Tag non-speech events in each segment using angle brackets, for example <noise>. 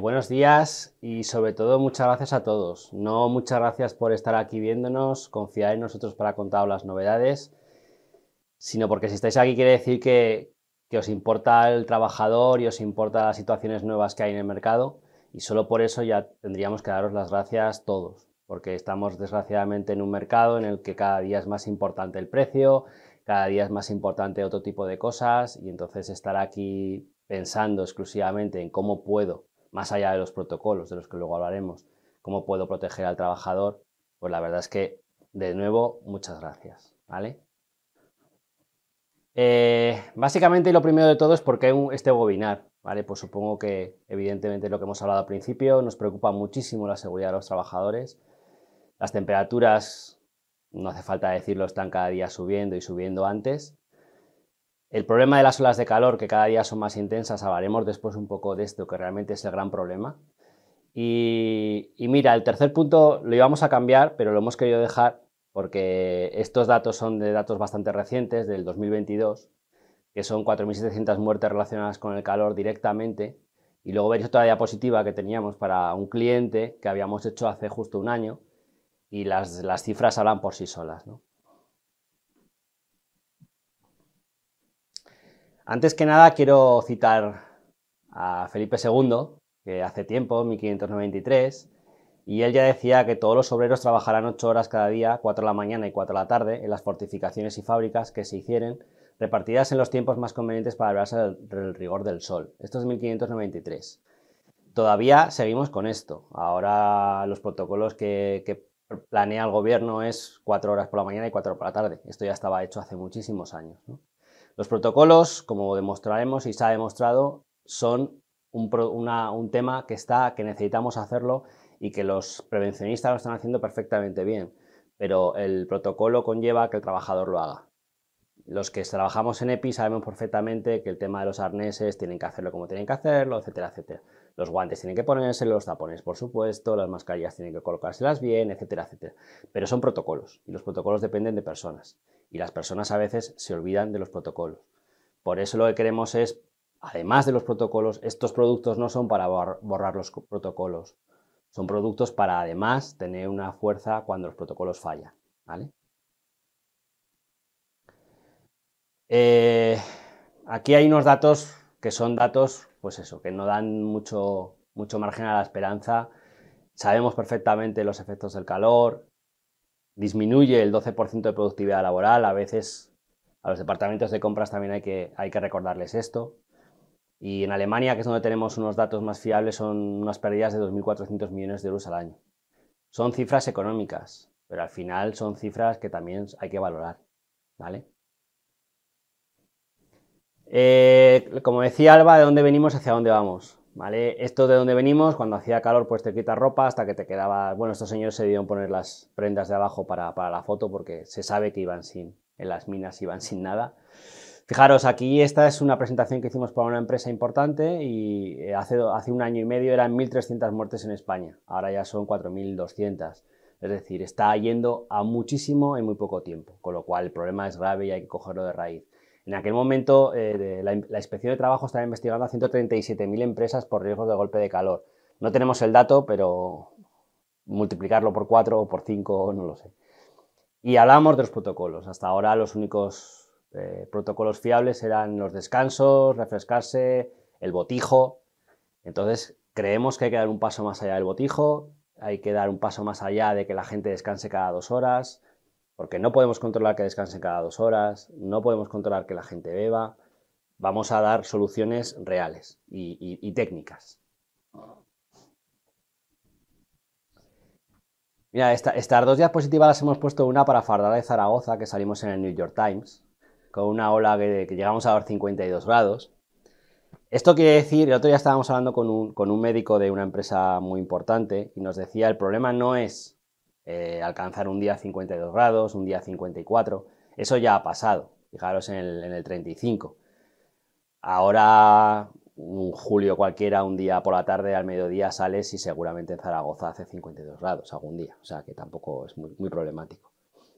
buenos días y sobre todo muchas gracias a todos. No muchas gracias por estar aquí viéndonos, confiar en nosotros para contaros las novedades, sino porque si estáis aquí quiere decir que, os importa el trabajador y os importa las situaciones nuevas que hay en el mercado y solo por eso ya tendríamos que daros las gracias todos, porque estamos desgraciadamente en un mercado en el que cada día es más importante el precio, cada día es más importante otro tipo de cosas y entonces estar aquí pensando exclusivamente en cómo puedo más allá de los protocolos de los que luego hablaremos, cómo puedo proteger al trabajador, pues la verdad es que, de nuevo, muchas gracias. ¿vale? Eh, básicamente, lo primero de todo es por qué este webinar. ¿vale? Pues supongo que, evidentemente, lo que hemos hablado al principio, nos preocupa muchísimo la seguridad de los trabajadores. Las temperaturas, no hace falta decirlo, están cada día subiendo y subiendo antes. El problema de las olas de calor, que cada día son más intensas, hablaremos después un poco de esto, que realmente es el gran problema. Y, mira, el tercer punto lo íbamos a cambiar, pero lo hemos querido dejar porque estos datos son de datos bastante recientes, del 2022, que son 4.700 muertes relacionadas con el calor directamente. Y luego veréis otra diapositiva que teníamos para un cliente que habíamos hecho hace justo un año y las, las cifras hablan por sí solas. ¿no? Antes que nada, quiero citar a Felipe II, que hace tiempo, 1593, y él ya decía que todos los obreros trabajarán ocho horas cada día, cuatro a la mañana y cuatro a la tarde, en las fortificaciones y fábricas que se hicieren, repartidas en los tiempos más convenientes para librarse del rigor del sol. Esto es 1593. Todavía seguimos con esto. Ahora los protocolos que, planea el gobierno es cuatro horas por la mañana y cuatro por la tarde. Esto ya estaba hecho hace muchísimos años. Los protocolos, como demostraremos y se ha demostrado, son un, tema que, que necesitamos hacerlo y que los prevencionistas lo están haciendo perfectamente bien, pero el protocolo conlleva que el trabajador lo haga. Los que trabajamos en EPI sabemos perfectamente que el tema de los arneses tienen que hacerlo como tienen que hacerlo, etcétera, etcétera. Los guantes tienen que ponerse, los tapones, por supuesto, las mascarillas tienen que colocárselas bien, etcétera, etcétera. Pero son protocolos y los protocolos dependen de personas y las personas a veces se olvidan de los protocolos. Por eso lo que queremos es, además de los protocolos, estos productos no son para borrar los protocolos, son productos para además tener una fuerza cuando los protocolos fallan. ¿vale? Eh, aquí hay unos datos que son datos, pues eso, que no dan mucho, mucho margen a la esperanza. Sabemos perfectamente los efectos del calor, disminuye el 12% de productividad laboral. A veces a los departamentos de compras también hay que, hay que recordarles esto. Y en Alemania, que es donde tenemos unos datos más fiables, son unas pérdidas de 2.400 millones de euros al año. Son cifras económicas, pero al final son cifras que también hay que valorar. ¿vale? Eh, como decía Alba, ¿de dónde venimos hacia dónde vamos? ¿Vale? Esto de donde venimos, cuando hacía calor, pues te quitas ropa hasta que te quedaba. Bueno, estos señores se dieron poner las prendas de abajo para, la foto porque se sabe que iban sin. En las minas iban sin nada. Fijaros, aquí esta es una presentación que hicimos para una empresa importante y eh, hace, hace un año y medio eran 1.300 muertes en España, ahora ya son 4.200. Es decir, está yendo a muchísimo en muy poco tiempo, con lo cual el problema es grave y hay que cogerlo de raíz. En aquel momento, eh, la, Inspección de Trabajo estaba investigando a 137.000 empresas por riesgos de golpe de calor. No tenemos el dato, pero multiplicarlo por 4 o por 5, no lo sé. Y hablábamos de los protocolos. Hasta ahora los únicos eh, protocolos fiables eran los descansos, refrescarse, el botijo. Entonces, creemos que hay que dar un paso más allá del botijo, hay que dar un paso más allá de que la gente descanse cada dos horas, porque no podemos controlar que descansen cada dos horas, no podemos controlar que la gente beba. Vamos a dar soluciones reales y, técnicas. Mira, estas dos diapositivas las hemos puesto una para Fardada de Zaragoza, que salimos en el New York Times, con una ola que, llegamos a dar 52 grados. Esto quiere decir, el otro día estábamos hablando con un médico de una empresa muy importante y nos decía, el problema no es eh, alcanzar un día 52 grados, un día 54. Eso ya ha pasado, fijaros en el, 35. Ahora, un julio cualquiera, un día por la tarde, al mediodía sales y seguramente en Zaragoza hace 52 grados algún día. O sea que tampoco es muy, problemático.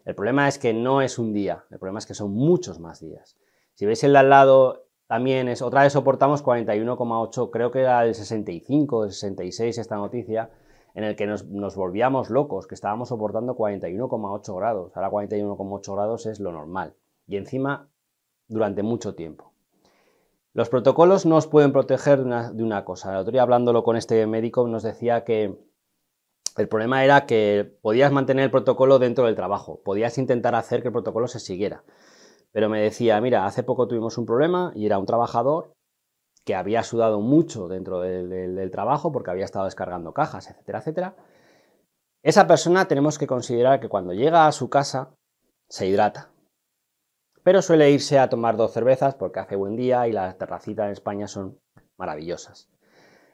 El problema es que no es un día, el problema es que son muchos más días. Si veis el de al lado, también es, otra vez soportamos 41,8, creo que era el 65, el 66 esta noticia, en el que nos, volvíamos locos, que estábamos soportando 41,8 grados. Ahora 41,8 grados es lo normal. Y encima, durante mucho tiempo. Los protocolos no os pueden proteger de una, de una cosa. El otro día, hablándolo con este médico, nos decía que el problema era que podías mantener el protocolo dentro del trabajo, podías intentar hacer que el protocolo se siguiera. Pero me decía, mira, hace poco tuvimos un problema y era un trabajador que había sudado mucho dentro del, trabajo porque había estado descargando cajas, etcétera, etcétera. Esa persona tenemos que considerar que cuando llega a su casa se hidrata, pero suele irse a tomar dos cervezas porque hace buen día y las terracitas en España son maravillosas.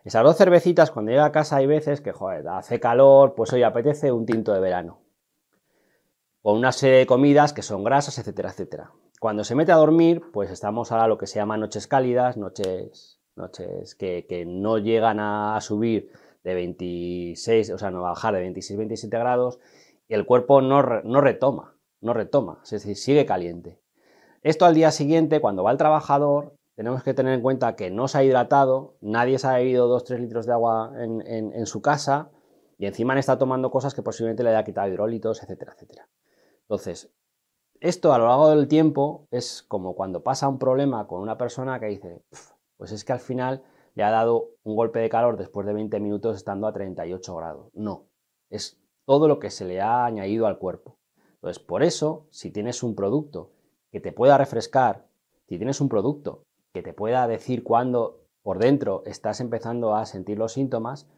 Esas dos cervecitas, cuando llega a casa, hay veces que, joder, hace calor, pues hoy apetece un tinto de verano. O una serie de comidas que son grasas, etcétera, etcétera. Cuando se mete a dormir, pues estamos ahora a lo que se llama noches cálidas, noches, noches que, no llegan a, subir de 26, o sea, no bajar de 26, 27 grados, y el cuerpo no, no retoma, no retoma, es decir, sigue caliente. Esto al día siguiente, cuando va el trabajador, tenemos que tener en cuenta que no se ha hidratado, nadie se ha bebido 2-3 litros de agua en, su casa, y encima está tomando cosas que posiblemente le haya quitado hidrólitos, etcétera, etcétera. Entonces, esto a lo largo del tiempo es como cuando pasa un problema con una persona que dice, pues es que al final le ha dado un golpe de calor después de 20 minutos estando a 38 grados. No, es todo lo que se le ha añadido al cuerpo. Entonces, por eso, si tienes un producto que te pueda refrescar, si tienes un producto que te pueda decir cuándo por dentro estás empezando a sentir los síntomas,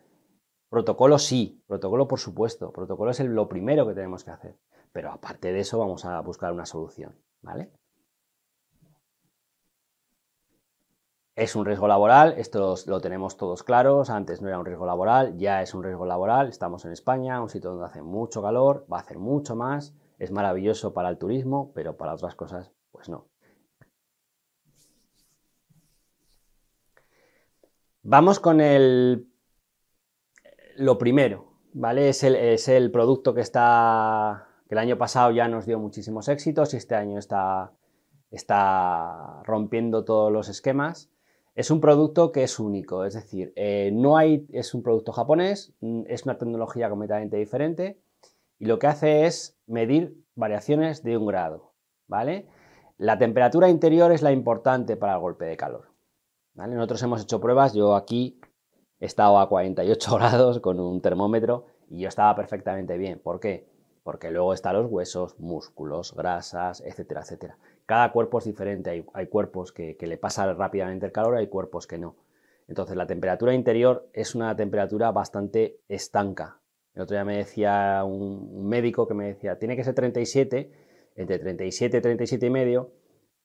protocolo sí, protocolo por supuesto, protocolo es lo primero que tenemos que hacer. Pero aparte de eso, vamos a buscar una solución, ¿vale? Es un riesgo laboral, esto lo tenemos todos claros, antes no era un riesgo laboral, ya es un riesgo laboral, estamos en España, un sitio donde hace mucho calor, va a hacer mucho más, es maravilloso para el turismo, pero para otras cosas, pues no. Vamos con el... lo primero, ¿vale? Es el, es el producto que está el año pasado ya nos dio muchísimos éxitos y este año está, está rompiendo todos los esquemas. Es un producto que es único, es decir, eh, no hay, es un producto japonés, mm, es una tecnología completamente diferente y lo que hace es medir variaciones de un grado, ¿vale? La temperatura interior es la importante para el golpe de calor. Nosotros hemos hecho pruebas, yo aquí he estado a 48 <laughs> grados con un termómetro y yo estaba perfectamente bien. ¿Por qué? porque luego están los huesos, músculos, grasas, etcétera, etcétera. Cada cuerpo es diferente, hay, cuerpos que, le pasa rápidamente el calor, hay cuerpos que no. Entonces la temperatura interior es una temperatura bastante estanca. El otro día me decía un médico que me decía, tiene que ser 37, entre 37 y 37 y medio,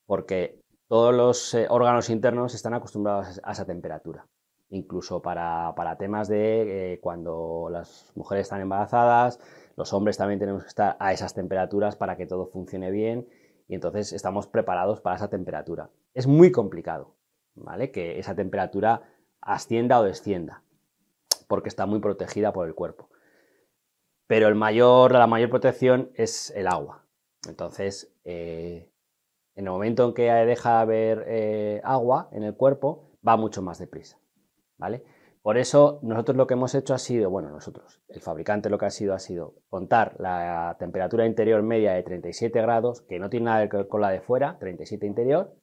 porque todos los eh, órganos internos están acostumbrados a esa temperatura. Incluso para, temas de eh, cuando las mujeres están embarazadas, los hombres también tenemos que estar a esas temperaturas para que todo funcione bien y entonces estamos preparados para esa temperatura. Es muy complicado, ¿vale? Que esa temperatura ascienda o descienda, porque está muy protegida por el cuerpo. Pero el mayor, la mayor protección es el agua. Entonces, eh, en el momento en que deja de haber eh, agua en el cuerpo, va mucho más deprisa, ¿vale? Por eso nosotros lo que hemos hecho ha sido, bueno, nosotros, el fabricante lo que ha sido ha sido contar la temperatura interior media de 37 grados, que no tiene nada que ver con la de fuera, 37 interior,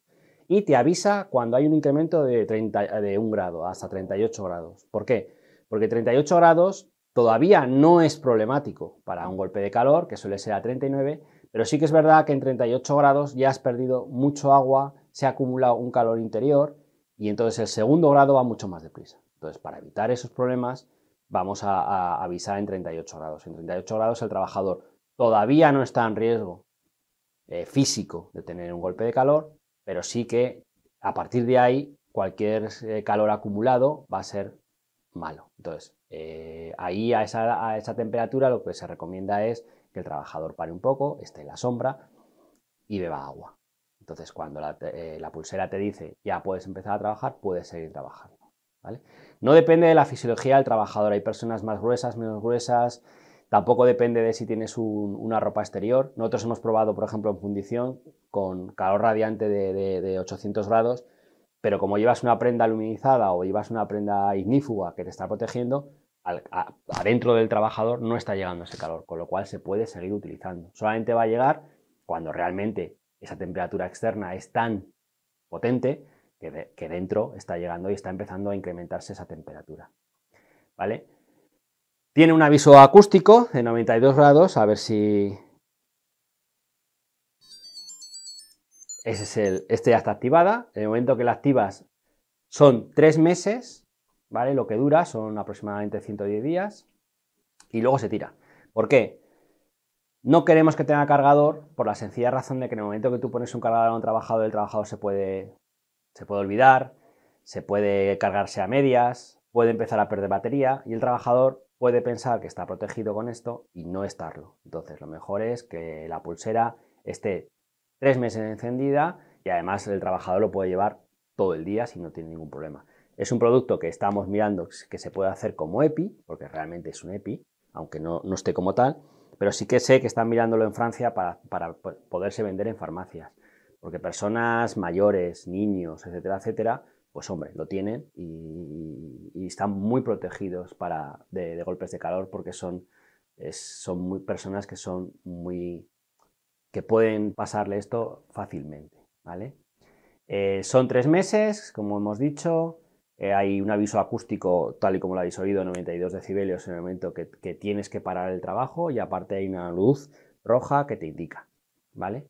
y te avisa cuando hay un incremento de, de 1 grado hasta 38 grados. ¿Por qué? Porque 38 grados todavía no es problemático para un golpe de calor, que suele ser a 39, pero sí que es verdad que en 38 grados ya has perdido mucho agua, se ha acumulado un calor interior y entonces el segundo grado va mucho más deprisa. Entonces, para evitar esos problemas, vamos a, avisar en 38 grados. En 38 grados el trabajador todavía no está en riesgo eh, físico de tener un golpe de calor, pero sí que a partir de ahí cualquier eh, calor acumulado va a ser malo. Entonces, eh, ahí a esa, temperatura lo que se recomienda es que el trabajador pare un poco, esté en la sombra y beba agua. Entonces, cuando la, pulsera te dice ya puedes empezar a trabajar, puedes seguir trabajando. ¿vale? No depende de la fisiología del trabajador. Hay personas más gruesas, menos gruesas. Tampoco depende de si tienes una ropa exterior. Nosotros hemos probado, por ejemplo, en fundición con calor radiante de, 800 grados, pero como llevas una prenda aluminizada o llevas una prenda ignífuga que te está protegiendo, adentro del trabajador no está llegando ese calor, con lo cual se puede seguir utilizando. Solamente va a llegar cuando realmente esa temperatura externa es tan potente que, dentro está llegando y está empezando a incrementarse esa temperatura. ¿Vale? Tiene un aviso acústico de 92 grados, a ver si... Ese es el, este ya está activada, en el momento que la activas son tres meses, ¿vale? Lo que dura son aproximadamente 110 días y luego se tira. ¿Por qué? No queremos que tenga cargador por la sencilla razón de que en el momento que tú pones un cargador a un trabajador, el trabajador se puede se puede olvidar, se puede cargarse a medias, puede empezar a perder batería y el trabajador puede pensar que está protegido con esto y no estarlo. Entonces lo mejor es que la pulsera esté tres meses encendida y además el trabajador lo puede llevar todo el día si no tiene ningún problema. Es un producto que estamos mirando que se puede hacer como EPI, porque realmente es un EPI, aunque no, esté como tal, pero sí que sé que están mirándolo en Francia para poderse vender en farmacias. Porque personas mayores, niños, etcétera, etcétera, pues hombre, lo tienen y, están muy protegidos para, de, golpes de calor porque son, son muy, personas que son muy que pueden pasarle esto fácilmente, ¿vale? Eh, son tres meses, como hemos dicho, eh, hay un aviso acústico, tal y como lo habéis oído, 92 decibelios en el momento que, tienes que parar el trabajo y aparte hay una luz roja que te indica, ¿vale?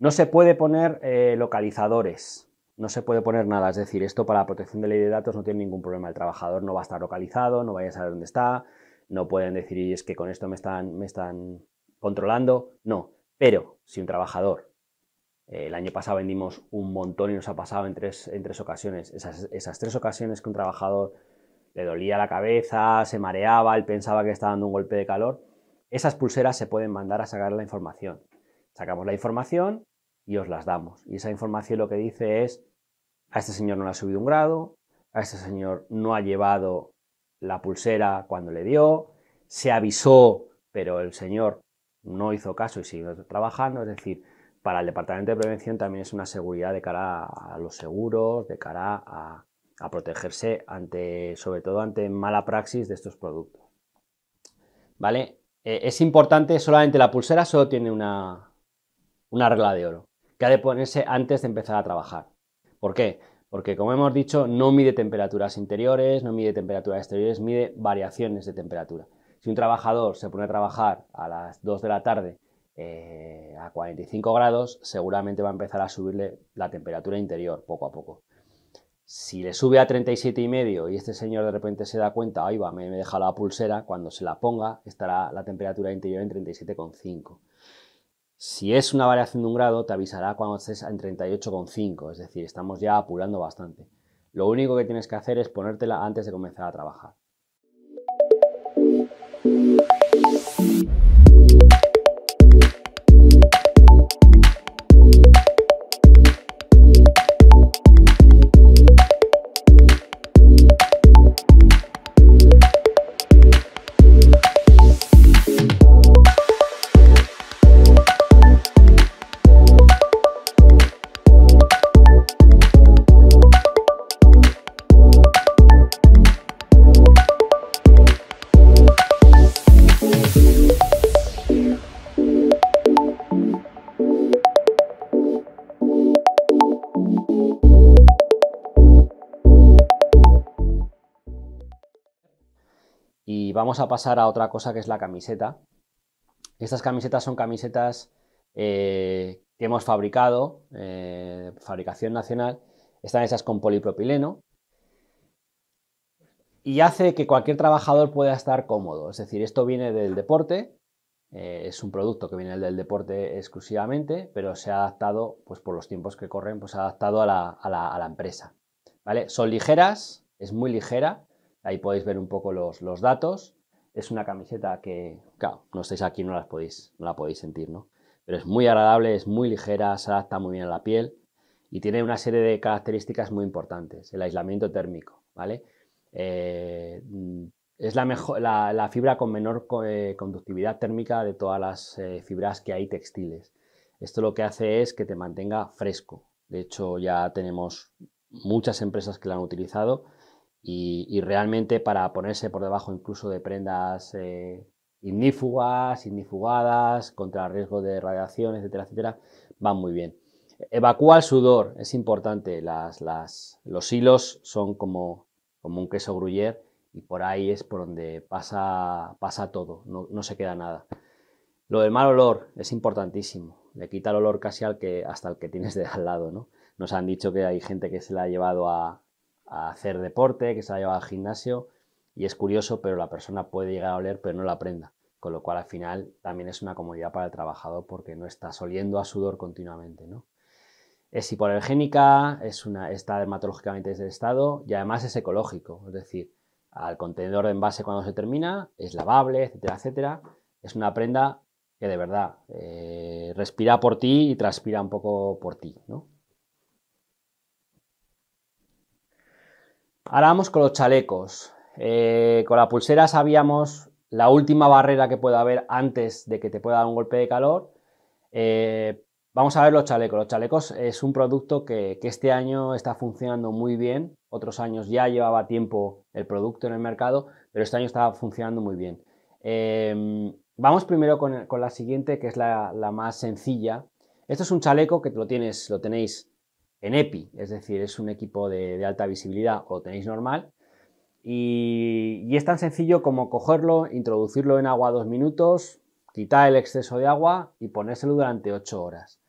No se puede poner eh, localizadores, no se puede poner nada. Es decir, esto para la protección de ley de datos no tiene ningún problema. El trabajador no va a estar localizado, no vaya a saber dónde está, no pueden decir, y es que con esto me están, me están controlando. No, pero si un trabajador, eh, el año pasado vendimos un montón y nos ha pasado en tres, en tres ocasiones, esas, esas tres ocasiones que un trabajador le dolía la cabeza, se mareaba, él pensaba que estaba dando un golpe de calor, esas pulseras se pueden mandar a sacar la información. Sacamos la información y os las damos. Y esa información lo que dice es, a este señor no le ha subido un grado, a este señor no ha llevado la pulsera cuando le dio, se avisó, pero el señor no hizo caso y siguió trabajando. Es decir, para el Departamento de Prevención también es una seguridad de cara a los seguros, de cara a, protegerse ante, sobre todo ante mala praxis de estos productos. ¿Vale? Eh, es importante, solamente la pulsera solo tiene una, una regla de oro, que ha de ponerse antes de empezar a trabajar. ¿Por qué? Porque, como hemos dicho, no mide temperaturas interiores, no mide temperaturas exteriores, mide variaciones de temperatura. Si un trabajador se pone a trabajar a las 2 de la tarde eh, a 45 grados, seguramente va a empezar a subirle la temperatura interior poco a poco. Si le sube a 37 y medio y este señor de repente se da cuenta, ahí va, me, me deja la pulsera, cuando se la ponga estará la temperatura interior en 37,5. Si es una variación de un grado, te avisará cuando estés en 38,5, es decir, estamos ya apurando bastante. Lo único que tienes que hacer es ponértela antes de comenzar a trabajar. vamos a pasar a otra cosa que es la camiseta. Estas camisetas son camisetas eh, que hemos fabricado, eh, fabricación nacional. Están hechas con polipropileno y hace que cualquier trabajador pueda estar cómodo. Es decir, esto viene del deporte, eh, es un producto que viene del deporte exclusivamente, pero se ha adaptado, pues por los tiempos que corren, pues se ha adaptado a la, a la empresa. ¿Vale? Son ligeras, es muy ligera, Ahí podéis ver un poco los, datos. Es una camiseta que, claro, no estáis aquí, no, podéis, no la podéis sentir, ¿no? Pero es muy agradable, es muy ligera, se adapta muy bien a la piel y tiene una serie de características muy importantes. El aislamiento térmico, ¿vale? Eh, es la, mejor, la, fibra con menor eh, conductividad térmica de todas las eh, fibras que hay textiles. Esto lo que hace es que te mantenga fresco. De hecho, ya tenemos muchas empresas que la han utilizado y, realmente para ponerse por debajo incluso de prendas eh, ignífugas, ignifugadas, contra riesgo de radiación, etcétera, etcétera, van muy bien. Evacúa el sudor, es importante. Las, los hilos son como, como un queso gruyer y por ahí es por donde pasa, pasa todo, no, se queda nada. Lo del mal olor es importantísimo. Le quita el olor casi al que, hasta el que tienes de al lado, ¿no? Nos han dicho que hay gente que se la ha llevado a, a hacer deporte, que se ha llevado al gimnasio y es curioso, pero la persona puede llegar a oler, pero no la prenda, Con lo cual, al final, también es una comodidad para el trabajador porque no está oliendo a sudor continuamente, ¿no? Es hipoalergénica, es una, está dermatológicamente estado, y además es ecológico, es decir, al contenedor de envase cuando se termina, es lavable, etcétera, etcétera. Es una prenda que de verdad eh, respira por ti y transpira un poco por ti, ¿no? Ahora vamos con los chalecos. Eh, con la pulsera sabíamos la última barrera que puede haber antes de que te pueda dar un golpe de calor. Eh, vamos a ver los chalecos. Los chalecos es un producto que, este año está funcionando muy bien. Otros años ya llevaba tiempo el producto en el mercado, pero este año está funcionando muy bien. Em, vamos primero con, la siguiente, que es la, la, más sencilla. Esto es un chaleco que lo, tienes, lo tenéis en EPI, es decir, es un equipo de, alta visibilidad o tenéis normal. Y, es tan sencillo como cogerlo, introducirlo en agua dos minutos, quitar el exceso de agua y ponérselo durante ocho horas.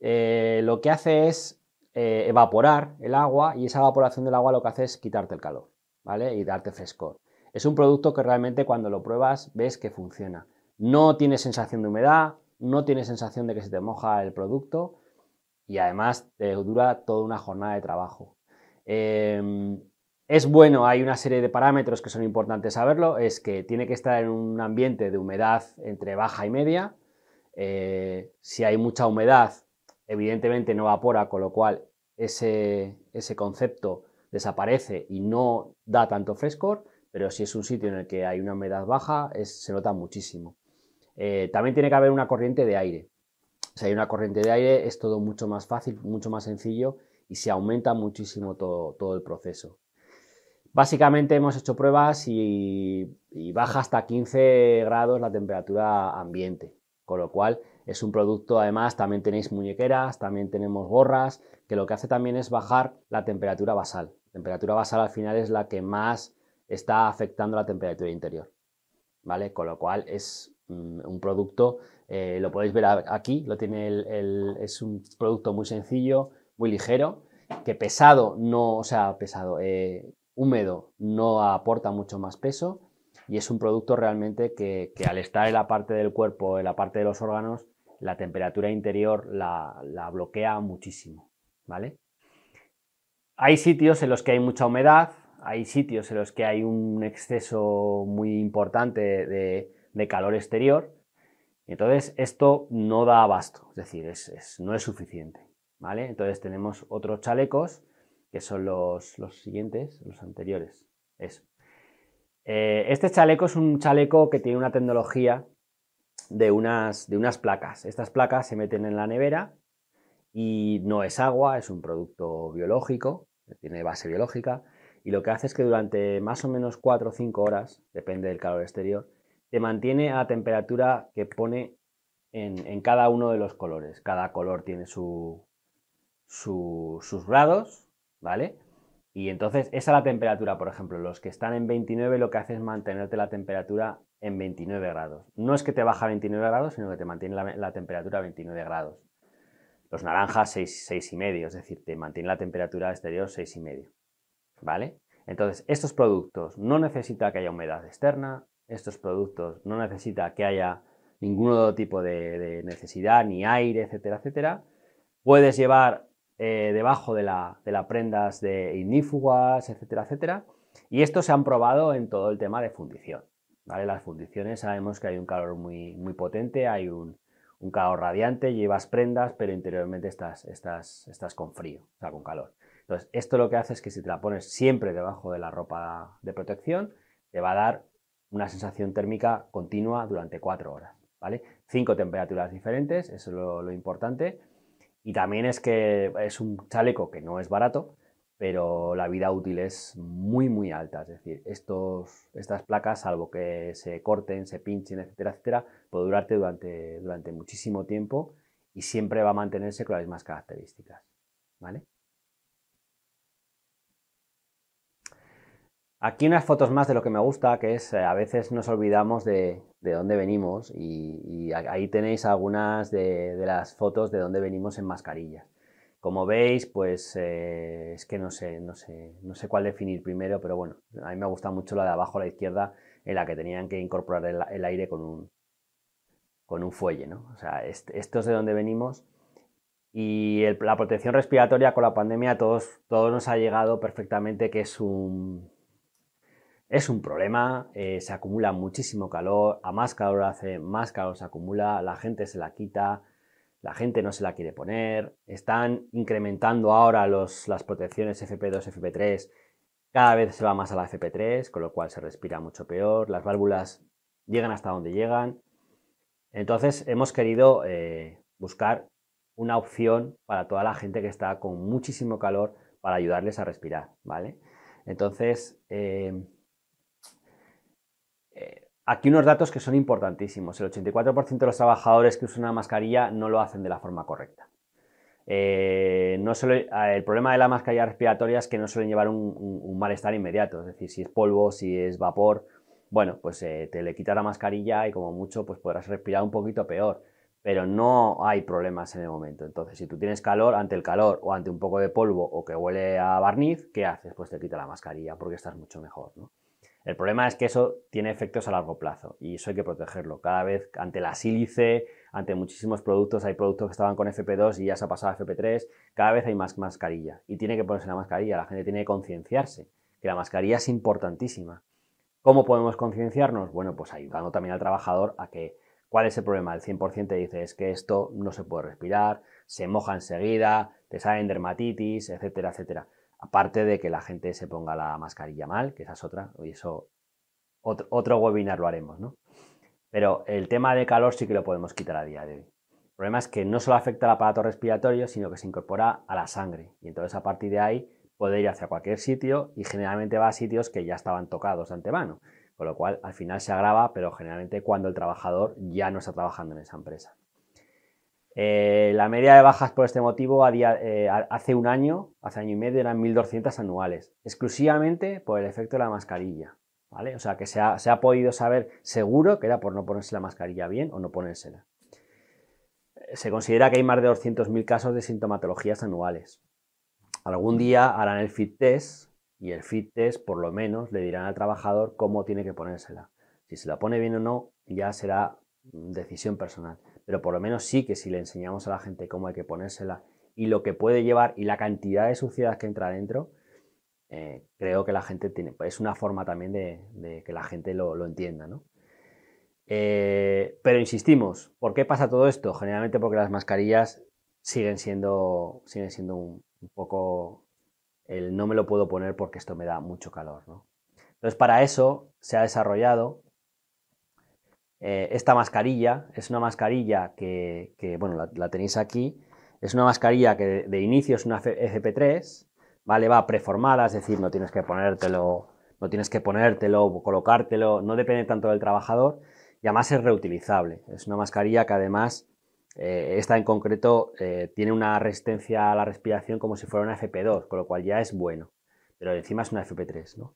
Eh, lo que hace es eh, evaporar el agua y esa evaporación del agua lo que hace es quitarte el calor, ¿vale? Y darte frescor. Es un producto que realmente cuando lo pruebas ves que funciona. No tiene sensación de humedad, no tiene sensación de que se te moja el producto y además eh, dura toda una jornada de trabajo. Em, es bueno, hay una serie de parámetros que son importantes saberlo, es que tiene que estar en un ambiente de humedad entre baja y media. Eh, si hay mucha humedad, evidentemente no evapora, con lo cual ese, concepto desaparece y no da tanto frescor, pero si es un sitio en el que hay una humedad baja, se nota muchísimo. Eh, también tiene que haber una corriente de aire si hay una corriente de aire, es todo mucho más fácil, mucho más sencillo y se aumenta muchísimo todo, el proceso. Básicamente hemos hecho pruebas y, baja hasta 15 grados la temperatura ambiente, con lo cual es un producto, además también tenéis muñequeras, también tenemos gorras, que lo que hace también es bajar la temperatura basal. La temperatura basal al final es la que más está afectando la temperatura interior, ¿vale? Con lo cual es mm, un producto eh, lo podéis ver aquí, lo tiene el, es un producto muy sencillo, muy ligero, que pesado no, o sea, pesado, eh, húmedo no aporta mucho más peso y es un producto realmente que, al estar en la parte del cuerpo, en la parte de los órganos, la temperatura interior la, bloquea muchísimo, ¿vale? Hay sitios en los que hay mucha humedad, hay sitios en los que hay un exceso muy importante de, de calor exterior, entonces, esto no da abasto, es decir, no es suficiente. ¿vale? Entonces tenemos otros chalecos, que son los, siguientes, los anteriores. Eso. Eh, este chaleco es un chaleco que tiene una tecnología de unas, de unas placas. Estas placas se meten en la nevera y no es agua, es un producto biológico, tiene base biológica, y lo que hace es que durante más o menos 4 o 5 horas, depende del calor exterior, te mantiene a temperatura que pone en, cada uno de los colores. Cada color tiene sus grados, ¿vale? Y entonces esa es la temperatura, por ejemplo, los que están en 29 lo que hace es mantenerte la temperatura en 29 grados. No es que te baja 29 grados, sino que te mantiene la, temperatura a 29 grados. Los naranjas 6, y medio, es decir, te mantiene la temperatura exterior 6 y medio. ¿Vale? Entonces, estos productos no necesita que haya humedad externa, estos productos, no necesita que haya ningún otro tipo de, necesidad, ni aire, etcétera, etcétera. Puedes llevar eh, debajo de la, prendas de ignífugas, etcétera, etcétera. Y esto se han probado en todo el tema de fundición. ¿vale? Las fundiciones sabemos que hay un calor muy, muy potente, hay un, calor radiante, llevas prendas, pero interiormente estás, estás, estás con frío, o sea, con calor. Entonces, esto lo que hace es que si te la pones siempre debajo de la ropa de protección, te va a dar una sensación térmica continua durante cuatro horas. ¿vale? Cinco temperaturas diferentes, eso es lo, importante. Y también es que es un chaleco que no es barato, pero la vida útil es muy, muy alta. Es decir, estos, estas placas, salvo que se corten, se pinchen, etcétera, etcétera, puede durarte durante, durante muchísimo tiempo y siempre va a mantenerse con las mismas características. ¿Vale? Aquí unas fotos más de lo que me gusta, que es eh, a veces nos olvidamos de, dónde venimos y, ahí tenéis algunas de, las fotos de dónde venimos en mascarillas. Como veis, pues eh, es que no sé, sé, no sé cuál definir primero, pero bueno, a mí me gusta mucho la de abajo a la izquierda, en la que tenían que incorporar el, aire con un, con un fuelle, ¿no? O sea, esto es de dónde venimos y la protección respiratoria con la pandemia a todos, todos nos ha llegado perfectamente que es un es un problema, eh, se acumula muchísimo calor, a más calor hace, más calor se acumula, la gente se la quita, la gente no se la quiere poner, están incrementando ahora las protecciones FP2, FP3, cada vez se va más a la FP3, con lo cual se respira mucho peor, las válvulas llegan hasta donde llegan. Entonces hemos querido eh, buscar una opción para toda la gente que está con muchísimo calor para ayudarles a respirar, ¿vale? Entonces... Eh, eh, aquí unos datos que son importantísimos. El 84% de los trabajadores que usan una mascarilla no lo hacen de la forma correcta. Eh, eh, el problema de la mascarilla respiratoria es que no suelen llevar un, malestar inmediato, es decir, si es polvo, si es vapor, bueno, pues te le quita la mascarilla y como mucho pues podrás respirar un poquito peor, pero no hay problemas en el momento. Entonces, si tú tienes calor, ante el calor o ante un poco de polvo o que huele a barniz, ¿qué haces? Pues te quita la mascarilla porque estás mucho mejor, ¿no? El problema es que eso tiene efectos a largo plazo y eso hay que protegerlo. Cada vez ante la sílice, ante muchísimos productos, hay productos que estaban con FP2 y ya se ha pasado a FP3, cada vez hay más mascarilla y tiene que ponerse la mascarilla, la gente tiene que concienciarse, que la mascarilla es importantísima. ¿Cómo podemos concienciarnos? Bueno, pues ayudando también al trabajador a que, ¿cuál es el problema? El 100% dice es que esto no se puede respirar, se moja enseguida, te salen dermatitis, etcétera, etcétera. Aparte de que la gente se ponga la mascarilla mal, que esa es otra, y eso otro, webinar lo haremos, ¿no? Pero el tema de calor sí que lo podemos quitar a día de hoy. El problema es que no solo afecta al aparato respiratorio, sino que se incorpora a la sangre. Y entonces a partir de ahí puede ir hacia cualquier sitio y generalmente va a sitios que ya estaban tocados de antemano. Con lo cual al final se agrava, pero generalmente cuando el trabajador ya no está trabajando en esa empresa. Eh, la media de bajas por este motivo eh, hace un año, hace año y medio, eran 1.200 anuales, exclusivamente por el efecto de la mascarilla. ¿vale? O sea que se ha, podido saber seguro que era por no ponerse la mascarilla bien o no ponérsela. Eh, se considera que hay más de 200.000 casos de sintomatologías anuales. Algún día harán el fit test y el fit test por lo menos le dirán al trabajador cómo tiene que ponérsela. Si se la pone bien o no ya será decisión personal pero por lo menos sí que si le enseñamos a la gente cómo hay que ponérsela y lo que puede llevar y la cantidad de suciedad que entra dentro, eh, creo que la gente tiene, pues, es una forma también de, que la gente lo, entienda, ¿no? Eh, pero insistimos, ¿por qué pasa todo esto? Generalmente porque las mascarillas siguen siendo, siendo un, poco el no me lo puedo poner porque esto me da mucho calor. Entonces, para eso se ha desarrollado eh, esta mascarilla. Es una mascarilla que, bueno, la, tenéis aquí. Es una mascarilla que de, inicio es una FP3, ¿vale? Va preformada, es decir, no tienes que ponértelo, no tienes que ponértelo, colocártelo, no depende tanto del trabajador y además es reutilizable. Es una mascarilla que además, eh, esta en concreto, eh, tiene una resistencia a la respiración como si fuera una FP2, con lo cual ya es bueno, pero encima es una FP3. ¿no?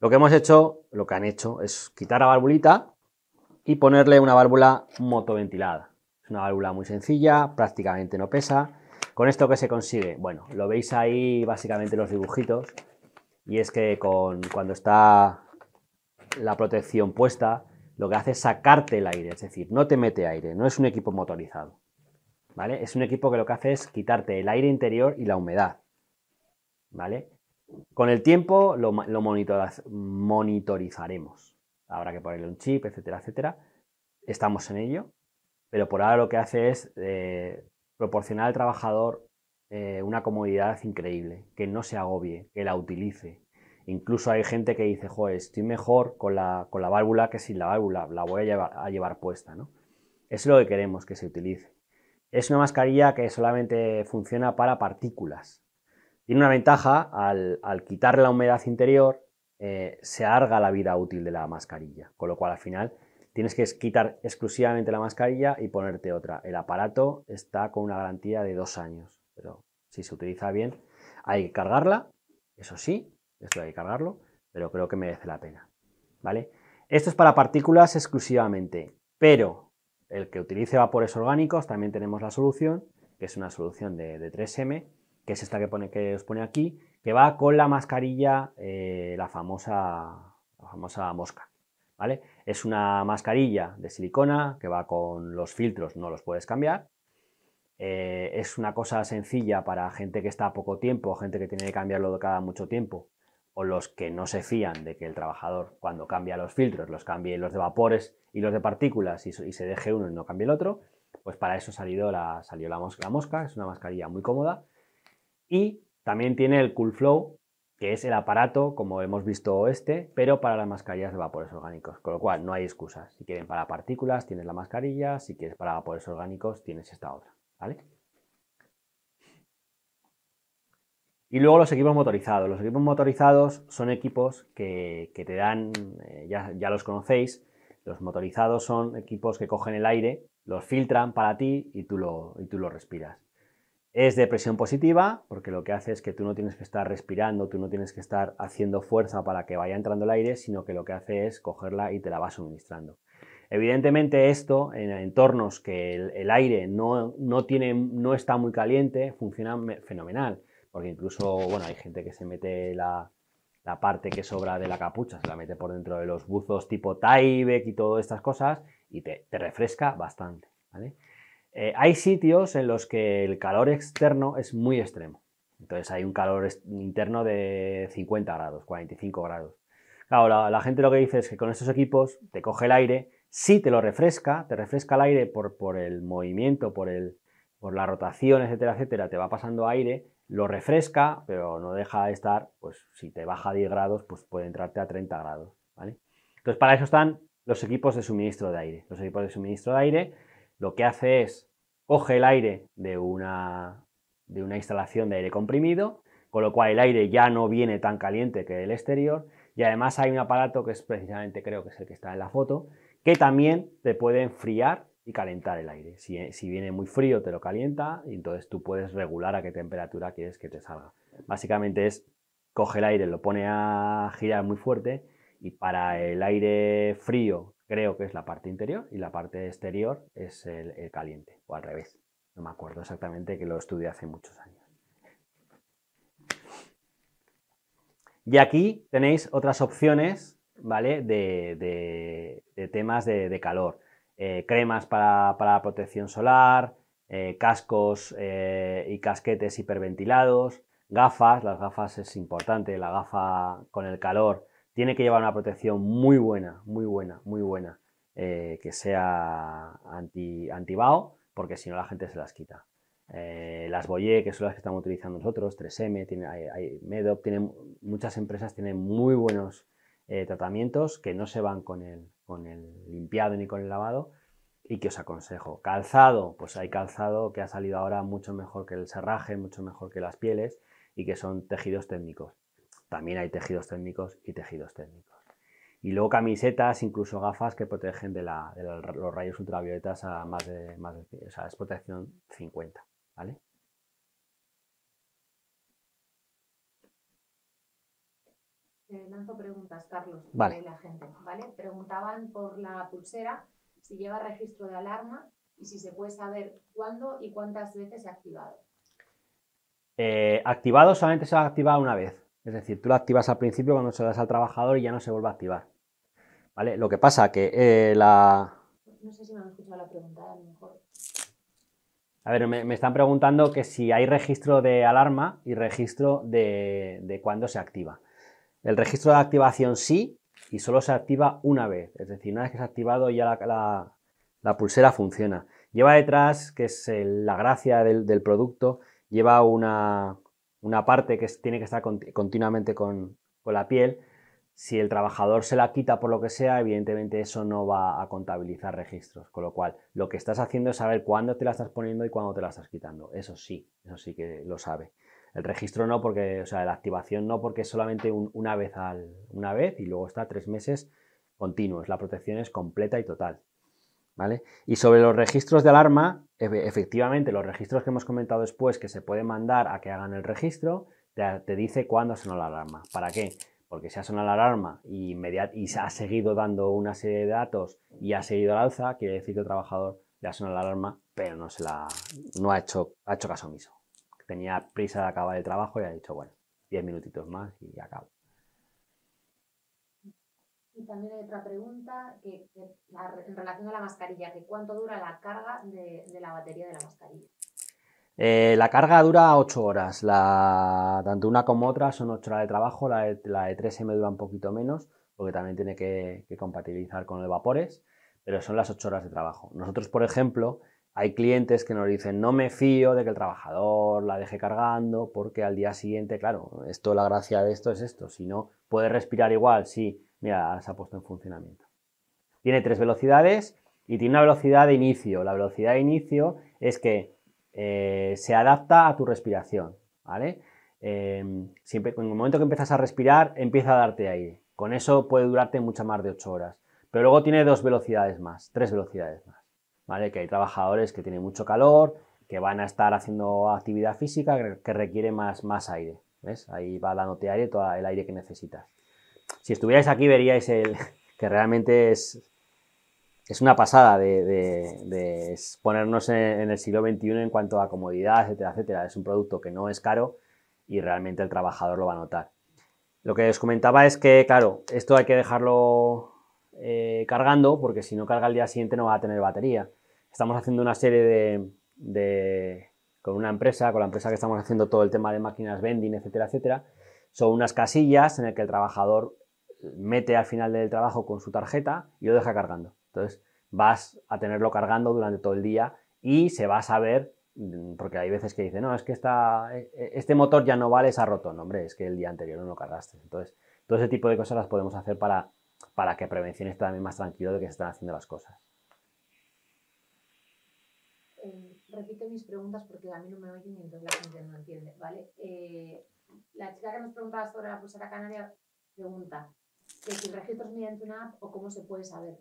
Lo que hemos hecho, lo que han hecho, es quitar la barbulita, y ponerle una válvula motoventilada. Es una válvula muy sencilla, prácticamente no pesa. ¿Con esto qué se consigue? Bueno, lo veis ahí básicamente los dibujitos y es que con, cuando está la protección puesta, lo que hace es sacarte el aire, es decir, no te mete aire, no es un equipo motorizado. ¿Vale? Es un equipo que lo que hace es quitarte el aire interior y la humedad. ¿Vale? Con el tiempo lo, monitorizaremos habrá que ponerle un chip, etcétera, etcétera. Estamos en ello, pero por ahora lo que hace es eh, proporcionar al trabajador eh, una comodidad increíble, que no se agobie, que la utilice. Incluso hay gente que dice, joder, estoy mejor con la, con la válvula que sin la válvula, la voy a llevar, a llevar puesta, ¿no? es lo que queremos que se utilice. Es una mascarilla que solamente funciona para partículas. Tiene una ventaja al, al quitarle la humedad interior, eh, se alarga la vida útil de la mascarilla, con lo cual al final tienes que quitar exclusivamente la mascarilla y ponerte otra. El aparato está con una garantía de dos años, pero si se utiliza bien, hay que cargarla, eso sí, esto hay que cargarlo, pero creo que merece la pena. ¿Vale? Esto es para partículas exclusivamente, pero el que utilice vapores orgánicos también tenemos la solución, que es una solución de, 3M, que es esta que, que os pone aquí, que va con la mascarilla, eh, la, famosa, famosa mosca. ¿vale? Es una mascarilla de silicona que va con los filtros, no los puedes cambiar. Eh, es una cosa sencilla para gente que está a poco tiempo, gente que tiene que cambiarlo cada mucho tiempo, o los que no se fían de que el trabajador cuando cambia los filtros, los cambie los de vapores y los de partículas y, se deje uno y no cambie el otro, pues para eso salió la, salió la mosca, la mosca, es una mascarilla muy cómoda. Y también tiene el Cool Flow, que es el aparato, como hemos visto este, pero para las mascarillas de vapores orgánicos, con lo cual no hay excusas. Si quieren para partículas, tienes la mascarilla, si quieres para vapores orgánicos, tienes esta otra, Y luego los equipos motorizados. Los equipos motorizados son equipos que, te dan, eh, ya, ya los conocéis, los motorizados son equipos que cogen el aire, los filtran para ti y tú lo, y tú lo respiras. Es de presión positiva, porque lo que hace es que tú no tienes que estar respirando, tú no tienes que estar haciendo fuerza para que vaya entrando el aire, sino que lo que hace es cogerla y te la va suministrando. Evidentemente esto en entornos que el, aire no, tiene, no está muy caliente funciona fenomenal, porque incluso bueno, hay gente que se mete la, parte que sobra de la capucha, se la mete por dentro de los buzos tipo Tyvek y todas estas cosas y te, te refresca bastante. ¿vale? Eh, hay sitios en los que el calor externo es muy extremo. Entonces hay un calor interno de 50 grados, 45 grados. Claro, la, gente lo que dice es que con estos equipos te coge el aire, si te lo refresca, te refresca el aire por, el movimiento, por, la rotación, etcétera, etcétera, te va pasando aire, lo refresca, pero no deja de estar, pues si te baja 10 grados, pues puede entrarte a 30 grados, ¿vale? Entonces para eso están los equipos de suministro de aire. Los equipos de suministro de aire lo que hace es coge el aire de una, de una instalación de aire comprimido, con lo cual el aire ya no viene tan caliente que el exterior y además hay un aparato que es precisamente creo que es el que está en la foto, que también te puede enfriar y calentar el aire. Si, eh, si, viene muy frío te lo calienta y entonces tú puedes regular a qué temperatura quieres que te salga. Básicamente es coge el aire, lo pone a girar muy fuerte y para el aire frío creo que es la parte interior y la parte exterior es el, caliente, o al revés. No me acuerdo exactamente que lo estudié hace muchos años. Y aquí tenéis otras opciones, ¿vale? De, temas de, calor. Eh, cremas para, protección solar, eh, cascos eh, y casquetes hiperventilados, gafas, las gafas es importante, la gafa con el calor tiene que llevar una protección muy buena, muy buena, muy buena, eh, que sea anti, antibao, porque si no la gente se las quita. Eh, las Boye, que son las que estamos utilizando nosotros, 3M, tiene, hay, Medop, muchas empresas tienen muy buenos eh, tratamientos que no se van con el, con el limpiado ni con el lavado y que os aconsejo. Calzado, pues hay calzado que ha salido ahora mucho mejor que el serraje, mucho mejor que las pieles y que son tejidos técnicos. También hay tejidos técnicos y tejidos técnicos. Y luego camisetas, incluso gafas que protegen de, la, de los rayos ultravioletas a más de, más de, O sea, es protección 50, ¿vale? lanzo preguntas, Carlos, vale. la gente, Preguntaban por la pulsera si lleva registro de alarma y si se puede saber cuándo y cuántas veces se ha activado. Eh, activado solamente se ha activado una vez. Es decir, tú la activas al principio cuando se lo das al trabajador y ya no se vuelve a activar. ¿Vale? Lo que pasa que eh, la... No sé si me han escuchado la pregunta, a lo mejor. A ver, me, están preguntando que si hay registro de alarma y registro de, de cuándo se activa. El registro de activación sí, y solo se activa una vez. Es decir, una vez que se ha activado ya la, pulsera funciona. Lleva detrás, que es la gracia del producto, lleva una, una parte que tiene que estar continuamente con, la piel, si el trabajador se la quita por lo que sea, evidentemente eso no va a contabilizar registros. Con lo cual, lo que estás haciendo es saber cuándo te la estás poniendo y cuándo te la estás quitando. Eso sí, eso sí que lo sabe. El registro no, porque, o sea, la activación no, porque es solamente una vez al, una vez y luego está tres meses continuos. La protección es completa y total. Y sobre los registros de alarma, efectivamente, los registros que hemos comentado después que se puede mandar a que hagan el registro, te, dice cuándo sonó la alarma. ¿Para qué? Porque si ha sonado la alarma y, se ha seguido dando una serie de datos y ha seguido al alza, quiere decir que el trabajador le ha sonado la alarma, pero no, se la, no ha, hecho, ha hecho caso omiso. Tenía prisa de acabar el trabajo y ha dicho, bueno, 10 minutitos más y acabo. Y también hay otra pregunta en relación a la mascarilla, que cuánto dura la carga de, la batería de la mascarilla. Eh, la carga dura 8 horas, tanto una como otra son 8 horas de trabajo, la e la de 3M dura un poquito menos, porque también tiene que, compatibilizar con los vapores, pero son las 8 horas de trabajo. Nosotros, por ejemplo, hay clientes que nos dicen no me fío de que el trabajador la deje cargando porque al día siguiente, claro, esto la gracia de esto es esto, si no puede respirar igual, sí, Mira, se ha puesto en funcionamiento. Tiene tres velocidades y tiene una velocidad de inicio. La velocidad de inicio es que eh, se adapta a tu respiración, em, en el momento que empiezas a respirar, empieza a darte aire. Con eso puede durarte mucha más de ocho horas. Pero luego tiene dos velocidades más, tres velocidades más, Que hay trabajadores que tienen mucho calor, que van a estar haciendo actividad física que requiere más, más aire, ¿ves? Ahí va dándote aire, todo el aire que necesitas si estuvierais aquí veríais el, <laughs> que realmente es, es una pasada de, ponernos en, el siglo XXI en cuanto a comodidad, etcétera, etcétera. Es un producto que no es caro y realmente el trabajador lo va a notar. Lo que os comentaba es que, claro, esto hay que dejarlo eh, cargando porque si no carga el día siguiente no va a tener batería. Estamos haciendo una serie de, de con una empresa, con la empresa que estamos haciendo todo el tema de máquinas vending, etcétera, etcétera. Son unas casillas en las que el trabajador mete al final del trabajo con su tarjeta y lo deja cargando. Entonces vas a tenerlo cargando durante todo el día y se va a saber, mm, porque hay veces que dicen, no, es que e, e, este motor ya no vale, se ha roto. No, hombre, es que el día anterior no lo cargaste. Entonces, todo ese tipo de cosas las podemos hacer para, para que prevención esté también más tranquilo de que se están haciendo las cosas. Eh, Repite mis preguntas porque a mí no me oyen y entonces la gente no entiende, ¿vale? Eh, la chica que nos preguntaba sobre la pulsera canaria pregunta, registro registros mediante una app o cómo se puede saber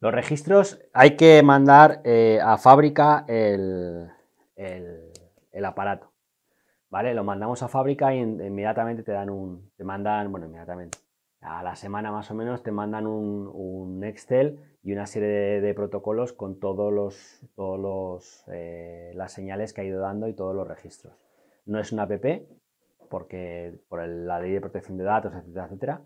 Los registros hay que mandar eh, a fábrica el, aparato. ¿Vale? Lo mandamos a fábrica y inmediatamente te dan un. Te mandan, bueno, inmediatamente. A la semana más o menos te mandan un, Excel y una serie de, protocolos con todos los, los eh, las señales que ha ido dando y todos los registros. No es una app porque por la ley de protección de datos, etcétera, etcétera,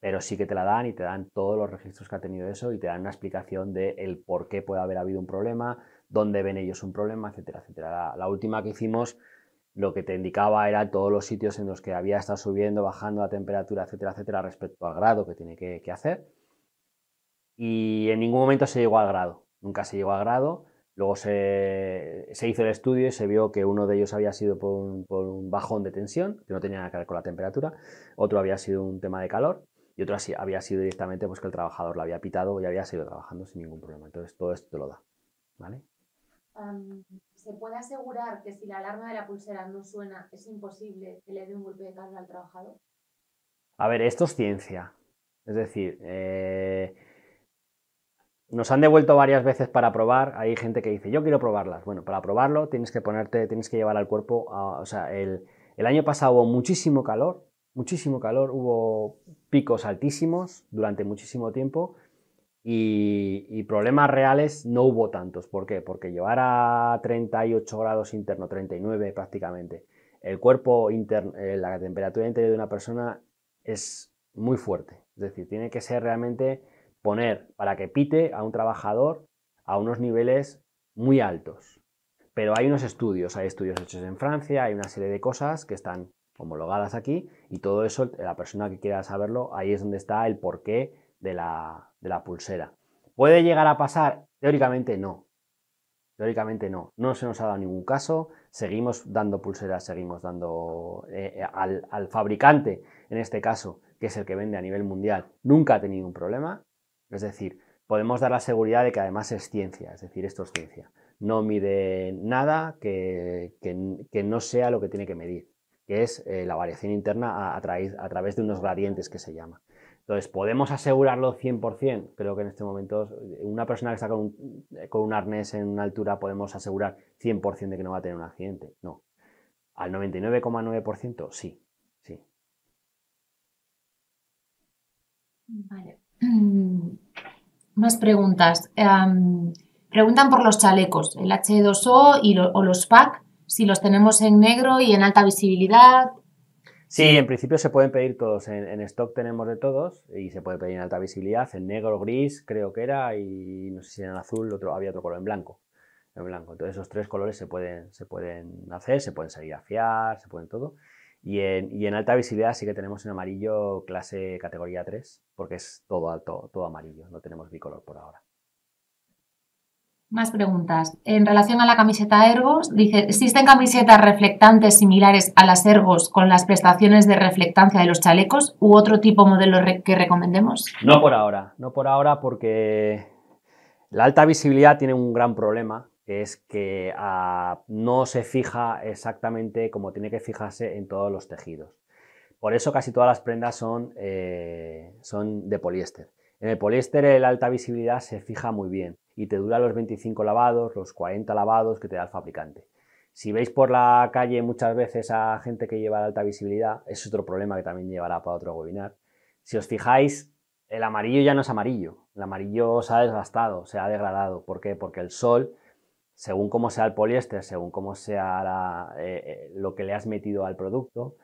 pero sí que te la dan y te dan todos los registros que ha tenido eso y te dan una explicación de el por qué puede haber habido un problema, dónde ven ellos un problema, etcétera, etcétera. La, última que hicimos lo que te indicaba era todos los sitios en los que había estado subiendo, bajando la temperatura, etcétera, etcétera, respecto al grado que tiene que, hacer. Y en ningún momento se llegó al grado, nunca se llegó al grado. Luego se, hizo el estudio y se vio que uno de ellos había sido por un bajón de tensión, que no tenía nada que ver con la temperatura, otro había sido un tema de calor, y otra había sido directamente pues que el trabajador la había pitado y había seguido trabajando sin ningún problema. Entonces todo esto te lo da, ¿Se puede asegurar que si la alarma de la pulsera no suena es imposible que le dé un golpe de calor al trabajador? A ver, esto es ciencia. Es decir, eh, nos han devuelto varias veces para probar. Hay gente que dice, yo quiero probarlas. Bueno, para probarlo tienes que ponerte, tienes que llevar al cuerpo O sea, el, el año pasado hubo muchísimo calor, muchísimo calor, hubo picos altísimos durante muchísimo tiempo y, problemas reales no hubo tantos. ¿Por qué? Porque llevar a 38 grados interno, 39 prácticamente, el cuerpo interno, eh, la temperatura interior de una persona es muy fuerte. Es decir, tiene que ser realmente poner para que pite a un trabajador a unos niveles muy altos. Pero hay unos estudios, hay estudios hechos en Francia, hay una serie de cosas que están homologadas aquí y todo eso, la persona que quiera saberlo, ahí es donde está el porqué de la, de la pulsera. ¿Puede llegar a pasar? Teóricamente no. Teóricamente no. No se nos ha dado ningún caso. Seguimos dando pulseras, seguimos dando eh, eh, al, al fabricante, en este caso, que es el que vende a nivel mundial, nunca ha tenido un problema. Es decir, podemos dar la seguridad de que además es ciencia, es decir, esto es ciencia. No mide nada que, que no sea lo que tiene que medir que es eh, la variación interna a, través, de unos gradientes que se llama. Entonces, ¿podemos asegurarlo 100%? Creo que en este momento eh, una persona que está con un, arnés en una altura podemos asegurar 100% de que no va a tener un accidente. No. Al 99,9% sí, sí. Vale. <clears throat> Más preguntas. Em, preguntan por los chalecos, el H2O y o los PAC si los tenemos en negro y en alta visibilidad. Sí, en principio se pueden pedir todos. En, stock tenemos de todos y se puede pedir en alta visibilidad, en negro, gris, creo que era, y no sé si en azul, otro, había otro color en blanco. En blanco. Entonces esos tres colores se pueden, se pueden hacer, se pueden salir a fiar, se pueden todo. Y en, alta visibilidad sí que tenemos en amarillo clase categoría 3, porque es todo alto, todo amarillo, no tenemos bicolor por ahora. Más preguntas. En relación a la camiseta Ergos, dice, ¿existen camisetas reflectantes similares a las Ergos con las prestaciones de reflectancia de los chalecos u otro tipo modelo que recomendemos? No por ahora, no por ahora porque la alta visibilidad tiene un gran problema, que es que ah, no se fija exactamente como tiene que fijarse en todos los tejidos. Por eso casi todas las prendas son, eh, son de poliéster. En el poliéster la alta visibilidad se fija muy bien y te dura los 25 lavados, los 40 lavados que te da el fabricante. Si veis por la calle muchas veces a gente que lleva alta visibilidad, es otro problema que también llevará para otro webinar. Si os fijáis, el amarillo ya no es amarillo, el amarillo se ha desgastado, se ha degradado. ¿Por qué? Porque el sol, según cómo sea el poliéster, según cómo sea eh, eh, lo que le has metido al producto,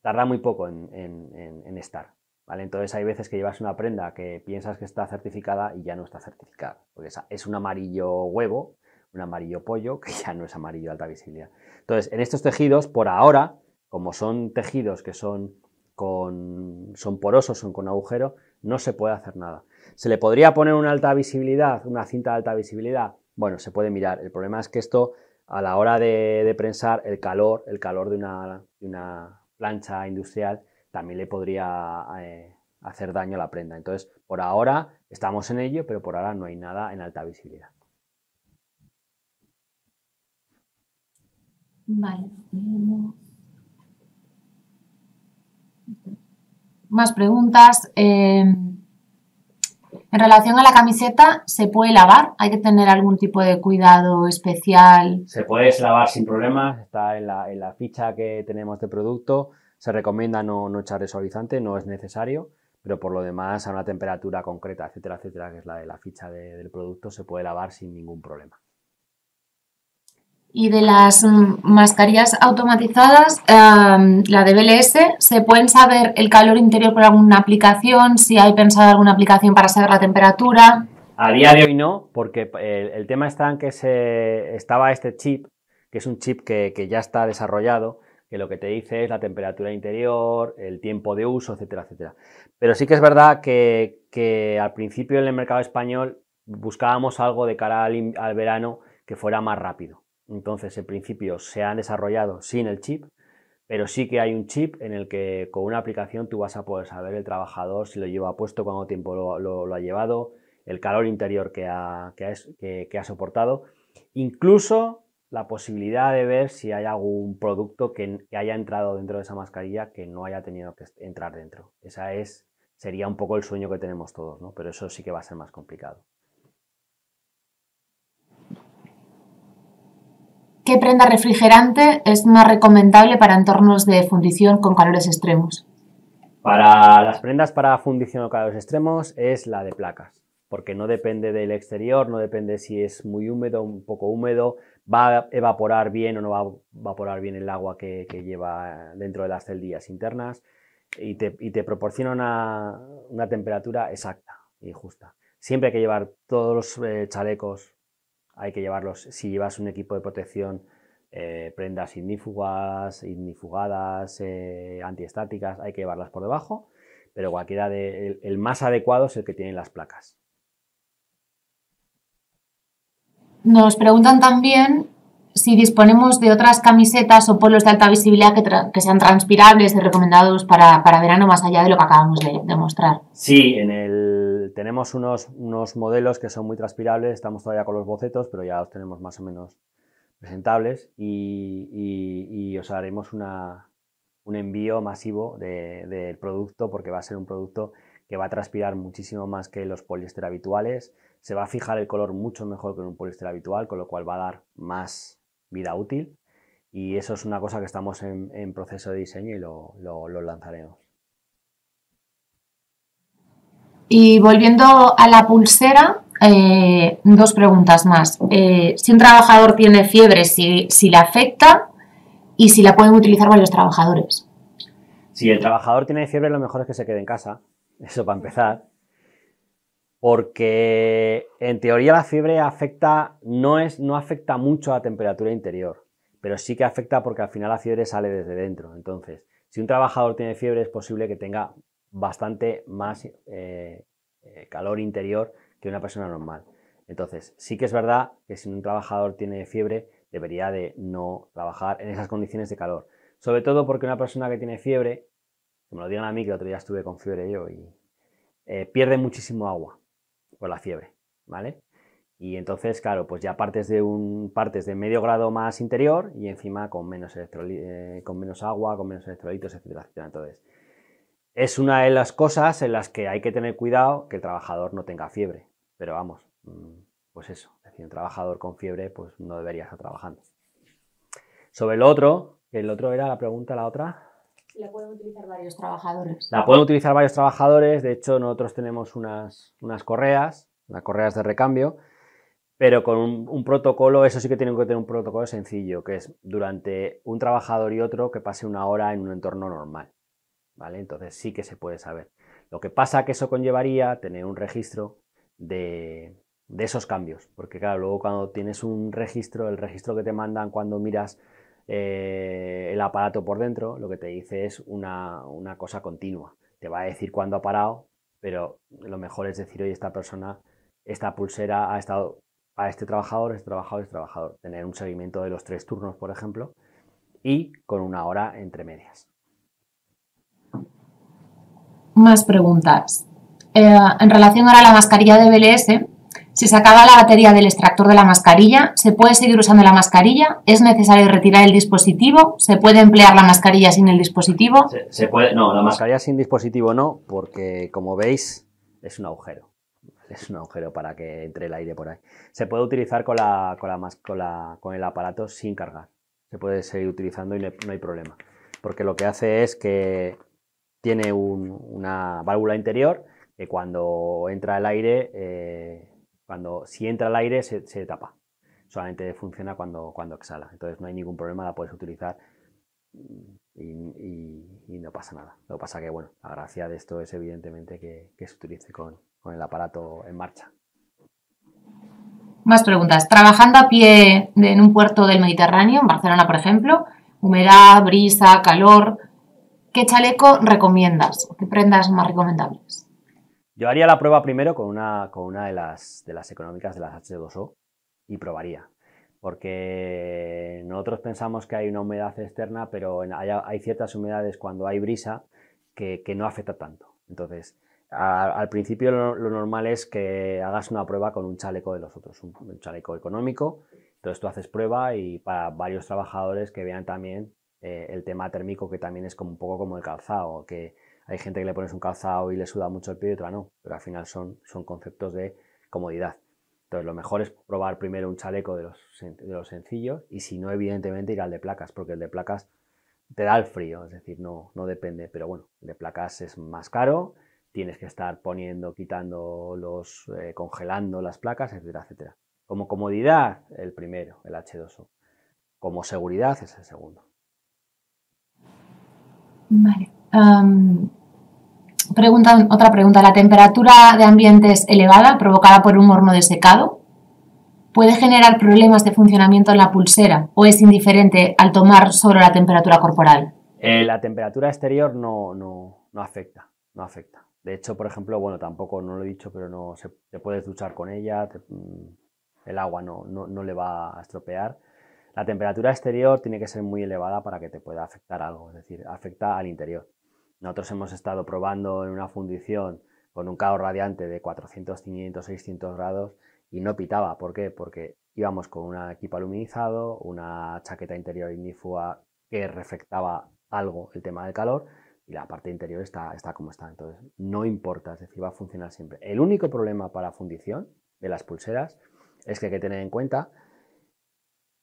tarda muy poco en estar. Entonces hay veces que llevas una prenda que piensas que está certificada y ya no está certificada, porque es un amarillo huevo, un amarillo pollo, <laughs> que ya no es amarillo de alta visibilidad. Entonces, en estos tejidos, por ahora, como son tejidos que son, con, son porosos, son con agujero, no se puede hacer nada. ¿Se le podría poner una alta visibilidad, una cinta de alta visibilidad? Bueno, se puede mirar. El problema es que esto, a la hora de, prensar, el calor, el calor de una plancha industrial, también le podría eh, hacer daño a la prenda. Entonces, por ahora estamos en ello, pero por ahora no hay nada en alta visibilidad. Vale. Más preguntas. Em, en relación a la camiseta, ¿se puede lavar? ¿Hay que tener algún tipo de cuidado especial? Se puede lavar sin problemas, está en la ficha que tenemos de producto. Se recomienda no, no echarle suavizante, no es necesario, pero por lo demás a una temperatura concreta, etcétera, etcétera, que es la de la ficha del producto, se puede lavar sin ningún problema. Y de las mm, mascarillas automatizadas, em, la de BLS, ¿se pueden saber el calor interior por alguna aplicación? Si hay pensado alguna aplicación para saber la temperatura. A día de hoy no, porque el, tema está en que se, estaba este chip, que es un chip que ya está desarrollado, que lo que te dice es la temperatura interior, el tiempo de uso, etcétera, etcétera. Pero sí que es verdad que, al principio en el mercado español buscábamos algo de cara al, verano que fuera más rápido. Entonces, en principio se han desarrollado sin el chip, pero sí que hay un chip en el que con una aplicación tú vas a poder saber el trabajador si lo lleva puesto, cuánto tiempo lo, ha llevado, el calor interior que ha, que ha soportado. Incluso la posibilidad de ver si hay algún producto que, haya entrado dentro de esa mascarilla que no haya tenido que entrar dentro. Esa es, sería un poco el sueño que tenemos todos, ¿no? Pero eso sí que va a ser más complicado. ¿Qué prenda refrigerante es más recomendable para entornos de fundición con calores extremos? Para las prendas para fundición o calores extremos es la de placas, porque no depende del exterior, no depende si es muy húmedo, o un poco húmedo, va a evaporar bien o no va a evaporar bien el agua que, lleva dentro de las celdillas internas y te, proporciona una, temperatura exacta y justa. Siempre hay que llevar todos los eh, chalecos, hay que llevarlos, si llevas un equipo de protección, eh, prendas ignífugas, ignifugadas, eh, antiestáticas, hay que llevarlas por debajo, pero cualquiera de, el, el más adecuado es el que tiene las placas. nos preguntan también si disponemos de otras camisetas o polos de alta visibilidad que, sean transpirables y recomendados para, verano más allá de lo que acabamos de, mostrar. Sí, en el, tenemos unos, modelos que son muy transpirables, estamos todavía con los bocetos, pero ya los tenemos más o menos presentables y, os haremos una, un envío masivo del producto porque va a ser un producto que va a transpirar muchísimo más que los poliéster habituales se va a fijar el color mucho mejor que en un poliéster habitual, con lo cual va a dar más vida útil. Y eso es una cosa que estamos en, proceso de diseño y lo, lanzaremos. Y volviendo a la pulsera, eh, dos preguntas más. Eh, si un trabajador tiene fiebre, si, si le afecta y si la pueden utilizar varios trabajadores. Si el trabajador tiene fiebre, lo mejor es que se quede en casa, eso para empezar porque en teoría la fiebre afecta, no, es, no afecta mucho a la temperatura interior, pero sí que afecta porque al final la fiebre sale desde dentro. Entonces, si un trabajador tiene fiebre es posible que tenga bastante más eh, eh, calor interior que una persona normal. Entonces, sí que es verdad que si un trabajador tiene fiebre, debería de no trabajar en esas condiciones de calor. Sobre todo porque una persona que tiene fiebre, como lo digan a mí, que el otro día estuve con fiebre yo, y eh, pierde muchísimo agua la fiebre, ¿vale? Y entonces, claro, pues ya partes de un partes de medio grado más interior y encima con menos, eh, con menos agua, con menos electrolitos, etcétera, Entonces, es una de las cosas en las que hay que tener cuidado que el trabajador no tenga fiebre. Pero vamos, mm, pues eso, decir, un trabajador con fiebre pues no debería estar trabajando. Sobre el otro, el otro era la pregunta, la otra. La pueden utilizar varios trabajadores. La pueden utilizar varios trabajadores. De hecho, nosotros tenemos unas, unas correas, las correas de recambio, pero con un, protocolo, eso sí que tienen que tener un protocolo sencillo, que es durante un trabajador y otro que pase una hora en un entorno normal. ¿Vale? Entonces sí que se puede saber. Lo que pasa que eso conllevaría tener un registro de, de esos cambios, porque claro, luego cuando tienes un registro, el registro que te mandan cuando miras eh, el aparato por dentro, lo que te dice es una, cosa continua. Te va a decir cuándo ha parado, pero lo mejor es decir, hoy esta persona, esta pulsera ha estado a este trabajador, este trabajador, este trabajador. Tener un seguimiento de los tres turnos, por ejemplo, y con una hora entre medias. Más preguntas. Eh, en relación ahora a la mascarilla de BLS, si se acaba la batería del extractor de la mascarilla, ¿se puede seguir usando la mascarilla? ¿Es necesario retirar el dispositivo? ¿Se puede emplear la mascarilla sin el dispositivo? Se, puede, no, la mascarilla sin dispositivo no, porque como veis es un agujero. Es un agujero para que entre el aire por ahí. Se puede utilizar con, el aparato sin cargar. Se puede seguir utilizando y no hay problema. Porque lo que hace es que tiene una válvula interior que cuando entra el aire... Eh, cuando, si entra el aire, se, tapa. Solamente funciona cuando, cuando exhala. Entonces no hay ningún problema, la puedes utilizar y, no pasa nada. Lo que pasa que, bueno, la gracia de esto es evidentemente que, se utilice con, con, el aparato en marcha. Más preguntas. Trabajando a pie en un puerto del Mediterráneo, en Barcelona, por ejemplo, humedad, brisa, calor, ¿qué chaleco recomiendas? ¿Qué prendas más recomendables? Yo haría la prueba primero con una, con una de, las, de las económicas de las H2O y probaría. Porque nosotros pensamos que hay una humedad externa, pero hay, ciertas humedades cuando hay brisa que, no afecta tanto. Entonces, al principio lo, normal es que hagas una prueba con un chaleco de los otros, un, chaleco económico. Entonces tú haces prueba y para varios trabajadores que vean también eh, el tema térmico, que también es como un poco como el calzado, que hay gente que le pones un calzado y le suda mucho el pie y otra no, pero al final son, son conceptos de comodidad. Entonces, lo mejor es probar primero un chaleco de los, de los sencillos y si no, evidentemente ir al de placas, porque el de placas te da el frío, es decir, no, no depende, pero bueno, el de placas es más caro, tienes que estar poniendo, quitando los, eh, congelando las placas, etcétera, etcétera. Como comodidad, el primero, el H2O. Como seguridad es el segundo. Vale pregunta, otra pregunta. ¿La temperatura de ambiente es elevada, provocada por un horno de secado? ¿Puede generar problemas de funcionamiento en la pulsera o es indiferente al tomar solo la temperatura corporal? Eh, la temperatura exterior no, afecta, no afecta. De hecho, por ejemplo, bueno, tampoco no lo he dicho, pero no se, te puedes duchar con ella, mm, el agua no le va a estropear. La temperatura exterior tiene que ser muy elevada para que te pueda afectar algo, es decir, afecta al interior. Nosotros hemos estado probando en una fundición con un caos radiante de 400, 500, 600 grados y no pitaba. ¿Por qué? Porque íbamos con un equipo aluminizado, una chaqueta interior ignífuga que reflectaba algo el tema del calor y la parte interior está, como está. Entonces, no importa, es decir, va a funcionar siempre. El único problema para fundición de las pulseras es que hay que tener en cuenta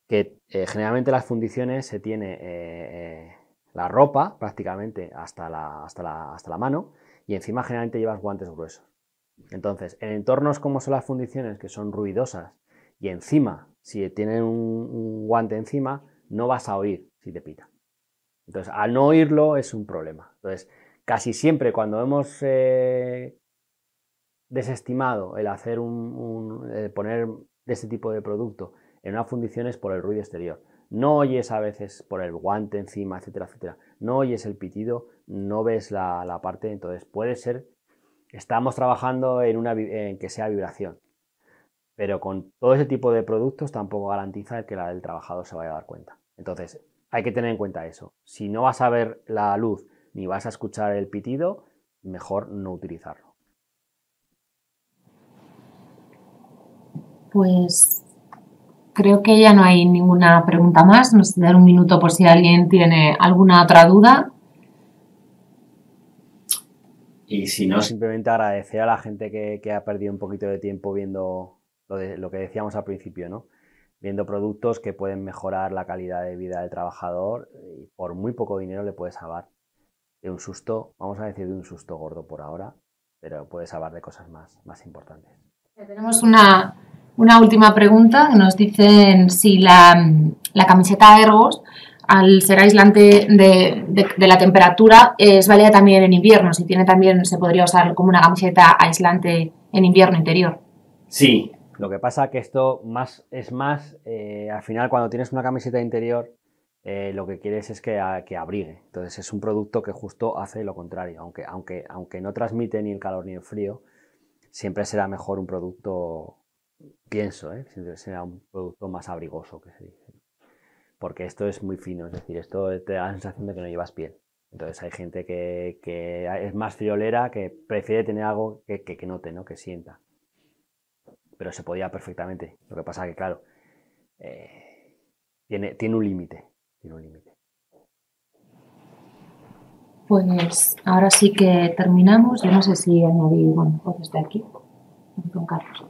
que eh, generalmente las fundiciones se tiene eh, eh, la ropa prácticamente hasta la, hasta la, hasta la mano y encima generalmente llevas guantes gruesos. Entonces, en entornos como son las fundiciones, que son ruidosas, y encima, si tienen un, guante encima, no vas a oír si te pita. Entonces, al no oírlo es un problema. Entonces, casi siempre cuando hemos eh, desestimado el hacer un, un eh, poner este tipo de producto en una fundición es por el ruido exterior no oyes a veces por el guante encima, etcétera, etcétera, no oyes el pitido, no ves la, parte, entonces puede ser, estamos trabajando en, una, en que sea vibración, pero con todo ese tipo de productos tampoco garantiza que la del trabajador se vaya a dar cuenta. Entonces, hay que tener en cuenta eso. Si no vas a ver la luz ni vas a escuchar el pitido, mejor no utilizarlo. Pues creo que ya no hay ninguna pregunta más. Nos dar un minuto por si alguien tiene alguna otra duda. Y si no, simplemente agradecer a la gente que, ha perdido un poquito de tiempo viendo lo, que decíamos al principio, ¿no? Viendo productos que pueden mejorar la calidad de vida del trabajador y por muy poco dinero le puedes salvar de un susto, vamos a decir de un susto gordo por ahora, pero puede salvar de cosas más, más importantes. Tenemos una, una última pregunta, nos dicen si la, camiseta Ergos, al ser aislante de, la temperatura, es válida también en invierno, si tiene también, se podría usar como una camiseta aislante en invierno interior. Sí, lo que pasa que esto más es más, eh, al final cuando tienes una camiseta interior, eh, lo que quieres es que, que, abrigue. Entonces es un producto que justo hace lo contrario, aunque, aunque, aunque no transmite ni el calor ni el frío, siempre será mejor un producto pienso, ¿eh? que sea un producto más abrigoso que se dice. Porque esto es muy fino, es decir, esto te da la sensación de que no llevas piel. Entonces hay gente que, es más friolera, que prefiere tener algo que, note, ¿no? que sienta. Pero se podía perfectamente. Lo que pasa que, claro, eh, tiene, tiene un límite. Tiene un límite. Pues ahora sí que terminamos. Yo no sé si añadir, bueno, pues desde aquí, con Carlos.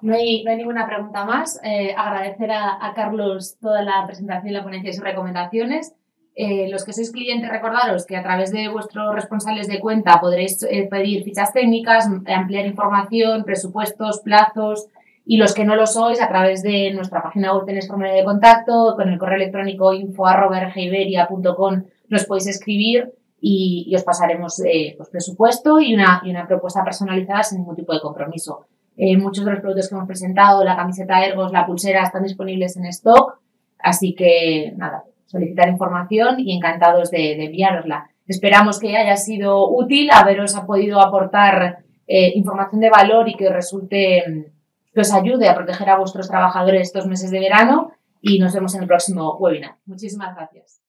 No hay, no ninguna pregunta más. Eh, agradecer a, Carlos toda la presentación la ponencia y sus recomendaciones. Eh, los que sois clientes, recordaros que a través de vuestros responsables de cuenta podréis eh, pedir fichas técnicas, ampliar información, presupuestos, plazos. Y los que no lo sois, a través de nuestra página web tenéis formulario de contacto, con el correo electrónico info.iberia.com nos podéis escribir y, os pasaremos pues, presupuesto y una propuesta personalizada sin ningún tipo de compromiso. Eh, muchos de los productos que hemos presentado, la camiseta Ergos, la pulsera, están disponibles en stock. Así que, nada, solicitar información y encantados de, de Esperamos que haya sido útil, haberos ha podido aportar eh, información de valor y que resulte, mm, que os ayude a proteger a vuestros trabajadores estos meses de verano. Y nos vemos en el próximo webinar. Muchísimas gracias.